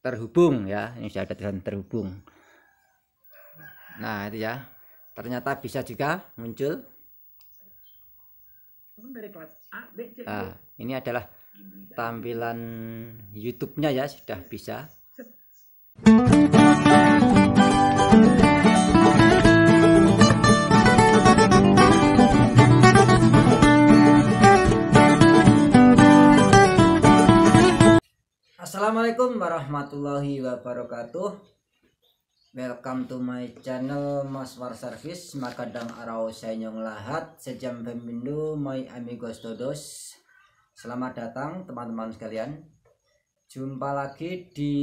terhubung ya ini sudah ada tulisan terhubung nah itu ya ternyata bisa juga muncul nah, ini adalah tampilan YouTube-nya ya sudah bisa. warahmatullahi wabarakatuh Welcome to my channel Mas War Service Makadang Arau Senyong Lahat Sejam pemindu My Amigos Todos Selamat datang teman-teman sekalian Jumpa lagi di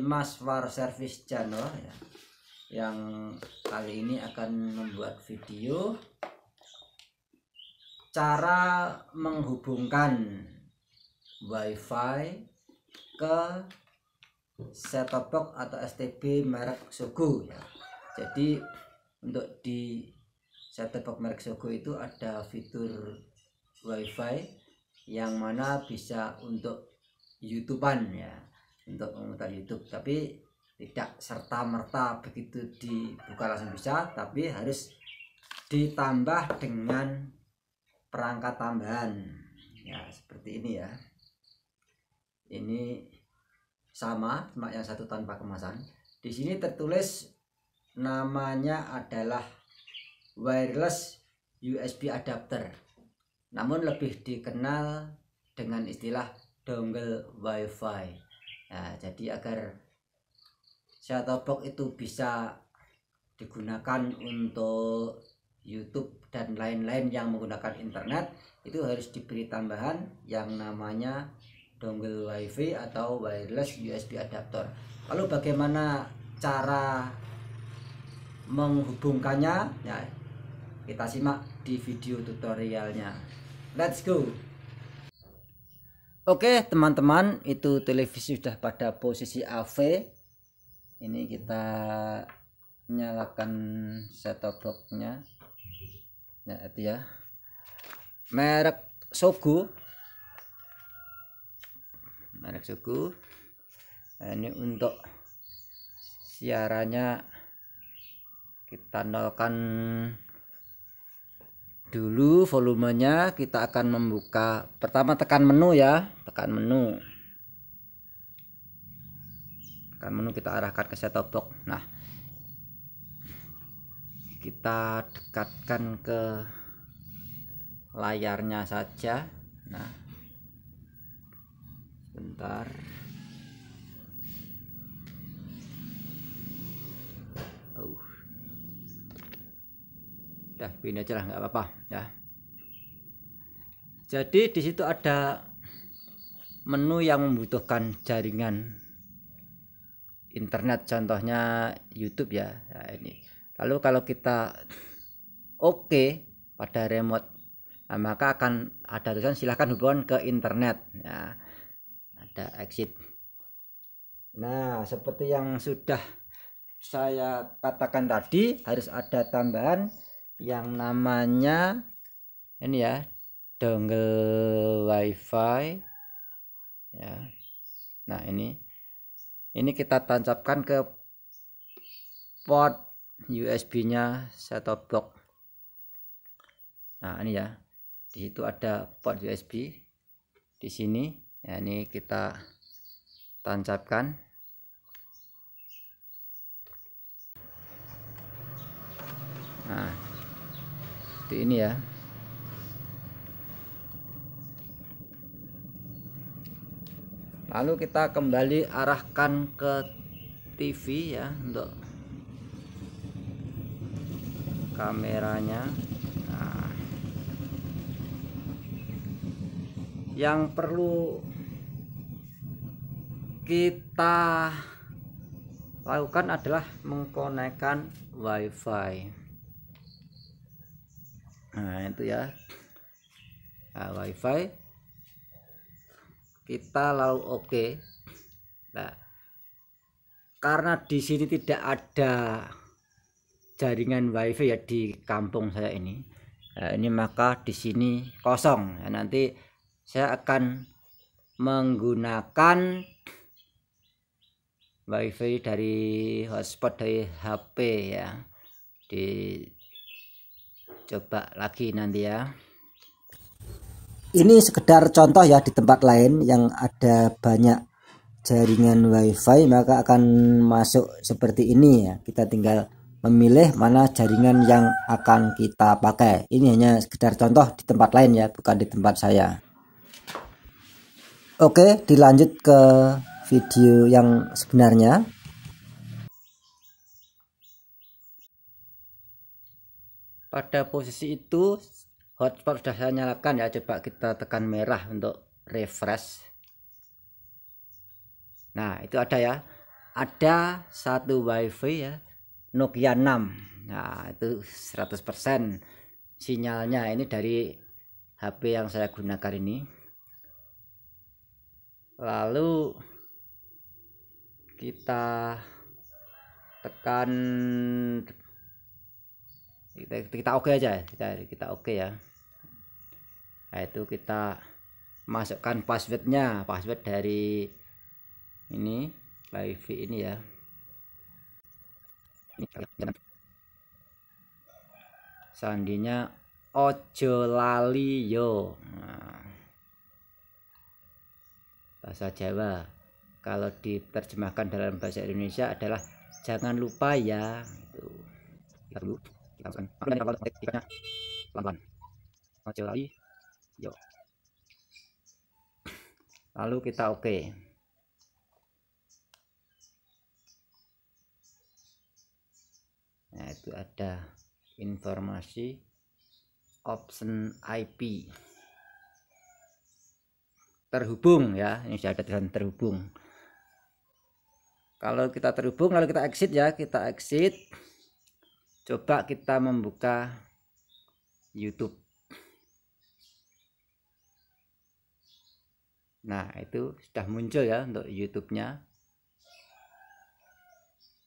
Mas War Service channel ya, Yang kali ini akan membuat video Cara menghubungkan wifi ke Setopok atau STB merek Sogo ya. Jadi untuk di Setopok merek Sogo itu ada fitur WiFi yang mana bisa untuk YouTubean ya, untuk memutar YouTube. Tapi tidak serta merta begitu dibuka langsung bisa, tapi harus ditambah dengan perangkat tambahan ya seperti ini ya ini sama cuma yang satu tanpa kemasan di sini tertulis namanya adalah wireless USB adapter namun lebih dikenal dengan istilah dongle wifi nah, jadi agar set box itu bisa digunakan untuk YouTube dan lain-lain yang menggunakan internet itu harus diberi tambahan yang namanya dongle WiFi atau wireless USB adapter. Lalu bagaimana cara menghubungkannya? Ya, kita simak di video tutorialnya. Let's go. Oke, teman-teman, itu televisi sudah pada posisi AV. Ini kita nyalakan set-top ya, itu ya. Merek Sogo anak suku nah, ini untuk siarannya kita nolkan dulu volumenya kita akan membuka pertama tekan menu ya tekan menu tekan menu kita arahkan ke set box nah kita dekatkan ke layarnya saja nah bentar uh udah pindah aja lah nggak apa-apa ya jadi di situ ada menu yang membutuhkan jaringan internet contohnya YouTube ya nah, ini lalu kalau kita oke okay pada remote nah, maka akan ada tulisan silahkan hubungan ke internet ya ada exit nah seperti yang sudah saya katakan tadi harus ada tambahan yang namanya ini ya dongle wifi ya nah ini ini kita tancapkan ke port USB nya set-top box nah ini ya di situ ada port USB di sini ya ini kita tancapkan nah seperti ini ya lalu kita kembali arahkan ke TV ya untuk kameranya nah, yang perlu kita lakukan adalah mengkonekkan wifi nah itu ya nah, wifi kita lalu oke okay. nah, karena di sini tidak ada jaringan wifi ya di kampung saya ini nah, ini maka di sini kosong nah, nanti saya akan menggunakan wifi dari hotspot dari HP ya dicoba lagi nanti ya ini sekedar contoh ya di tempat lain yang ada banyak jaringan wifi maka akan masuk seperti ini ya kita tinggal memilih mana jaringan yang akan kita pakai ini hanya sekedar contoh di tempat lain ya bukan di tempat saya Oke dilanjut ke video yang sebenarnya pada posisi itu hotspot sudah saya nyalakan ya coba kita tekan merah untuk refresh nah itu ada ya ada satu wifi ya Nokia 6 nah itu 100% sinyalnya ini dari HP yang saya gunakan ini lalu kita tekan kita, kita oke okay aja ya, kita kita oke okay ya nah, itu kita masukkan passwordnya password dari ini live ini ya sandinya ojo lali yo nah, bahasa Jawa kalau diterjemahkan dalam bahasa Indonesia adalah jangan lupa ya itu kita dulu kita akan pelan-pelan lagi yo lalu kita oke okay. nah itu ada informasi option IP terhubung ya ini sudah ada terhubung kalau kita terhubung lalu kita exit ya kita exit coba kita membuka YouTube nah itu sudah muncul ya untuk YouTube-nya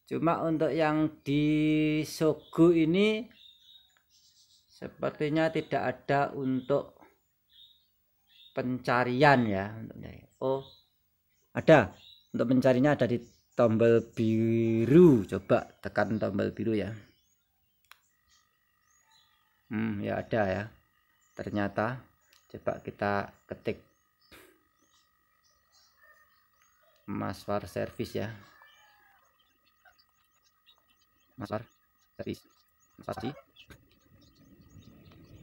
cuma untuk yang di Sogo ini sepertinya tidak ada untuk pencarian ya oh ada untuk pencarinya ada di tombol biru coba tekan tombol biru ya hmm ya ada ya ternyata coba kita ketik maswar service ya maswar service maswar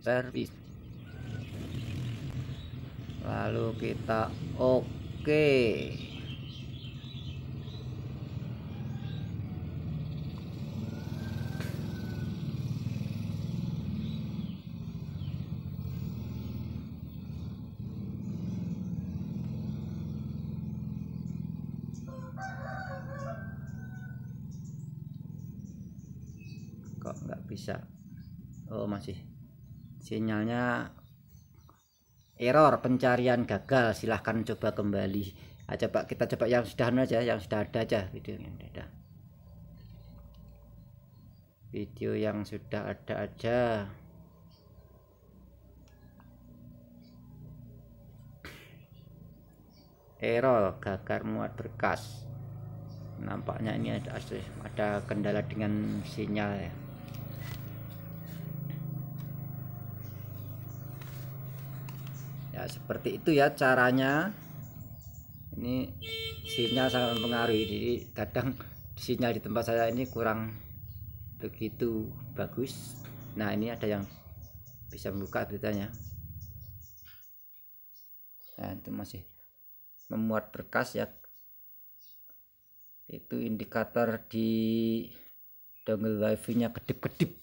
service lalu kita oke okay. bisa oh masih sinyalnya error pencarian gagal silahkan coba kembali aja ah, pak kita coba yang sudah anu aja yang sudah ada aja video yang ada video yang sudah ada aja error gagal muat berkas nampaknya ini ada ada kendala dengan sinyal ya Nah, seperti itu ya caranya ini sinyal sangat mempengaruhi jadi kadang sinyal di tempat saya ini kurang begitu bagus nah ini ada yang bisa membuka beritanya nah itu masih memuat berkas ya itu indikator di dongle wifi nya kedip-kedip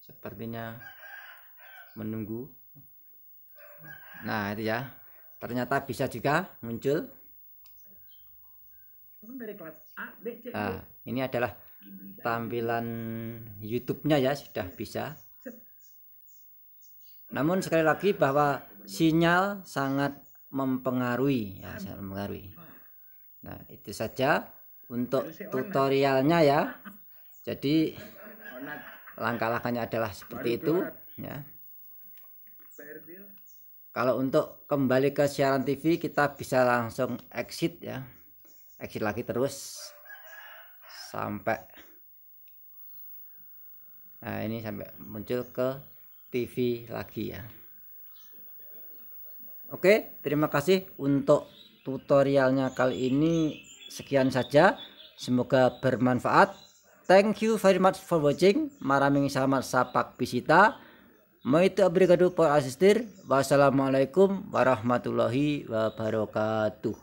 sepertinya menunggu Nah, itu ya. Ternyata bisa juga muncul. Nah, ini adalah tampilan YouTube-nya ya, sudah bisa. Namun sekali lagi bahwa sinyal sangat mempengaruhi ya, sangat mempengaruhi. Nah, itu saja untuk tutorialnya ya. Ah, ah. Jadi langkah-langkahnya adalah seperti itu ya kalau untuk kembali ke siaran TV kita bisa langsung exit ya exit lagi terus sampai nah ini sampai muncul ke TV lagi ya Oke terima kasih untuk tutorialnya kali ini sekian saja semoga bermanfaat thank you very much for watching maraming salamat sapak bisita Maitu abrigadu po asistir. Wassalamualaikum warahmatullahi wabarakatuh.